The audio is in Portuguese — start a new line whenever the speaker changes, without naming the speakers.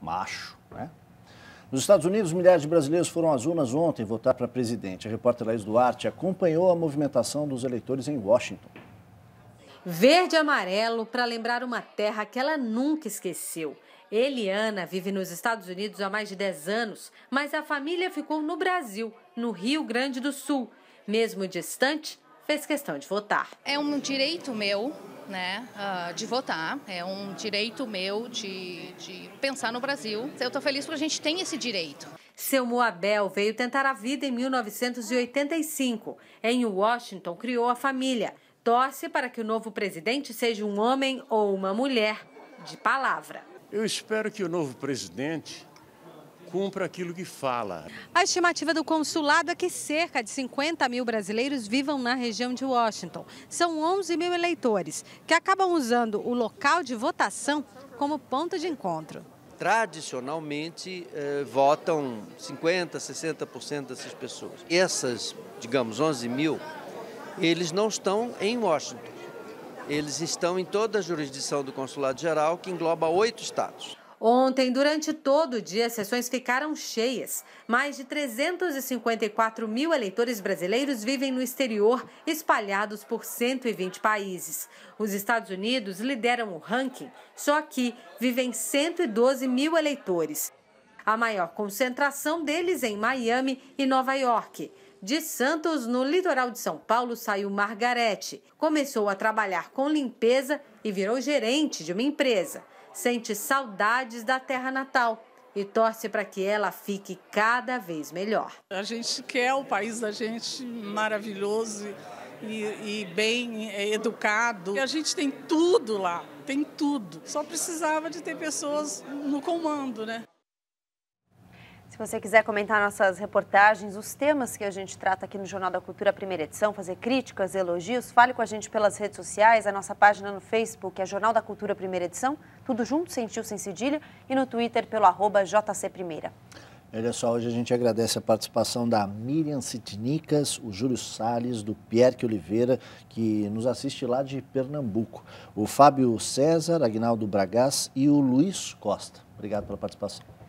macho, né? Nos Estados Unidos, milhares de brasileiros foram às urnas ontem votar para presidente. A repórter Laís Duarte acompanhou a movimentação dos eleitores em Washington.
Verde e amarelo para lembrar uma terra que ela nunca esqueceu. Eliana vive nos Estados Unidos há mais de 10 anos, mas a família ficou no Brasil, no Rio Grande do Sul. Mesmo distante, fez questão de votar. É um direito meu né, uh, de votar, é um direito meu de, de pensar no Brasil. Eu estou feliz porque a gente tem esse direito. Seu Moabel veio tentar a vida em 1985. Em Washington, criou a família. Torce para que o novo presidente seja um homem ou uma mulher de palavra. Eu
espero que o novo presidente cumpra aquilo que fala.
A estimativa do consulado é que cerca de 50 mil brasileiros vivam na região de Washington. São 11 mil eleitores que acabam usando o local de votação como ponto de encontro.
Tradicionalmente, eh, votam 50%, 60% dessas pessoas. Essas, digamos, 11 mil, eles não estão em Washington. Eles estão em toda a jurisdição do Consulado Geral, que engloba oito estados.
Ontem, durante todo o dia, as sessões ficaram cheias. Mais de 354 mil eleitores brasileiros vivem no exterior, espalhados por 120 países. Os Estados Unidos lideram o ranking, só que vivem 112 mil eleitores. A maior concentração deles é em Miami e Nova York. De Santos, no litoral de São Paulo, saiu Margarete. Começou a trabalhar com limpeza e virou gerente de uma empresa sente saudades da terra natal e torce para que ela fique cada vez melhor. A gente quer o país da gente maravilhoso e, e bem é, educado. A gente tem tudo lá, tem tudo. Só precisava de ter pessoas no comando, né?
Se você quiser comentar nossas reportagens, os temas que a gente trata aqui no Jornal da Cultura, primeira edição, fazer críticas, elogios, fale com a gente pelas redes sociais, a nossa página no Facebook é Jornal da Cultura, primeira edição, tudo junto, sem tio, sem cedilha, e no Twitter pelo arroba JC Primeira.
Olha só, hoje a gente agradece a participação da Miriam Sitnikas, o Júlio Sales, do Pierre Oliveira, que nos assiste lá de Pernambuco, o Fábio César, Agnaldo Bragás e o Luiz Costa. Obrigado pela participação.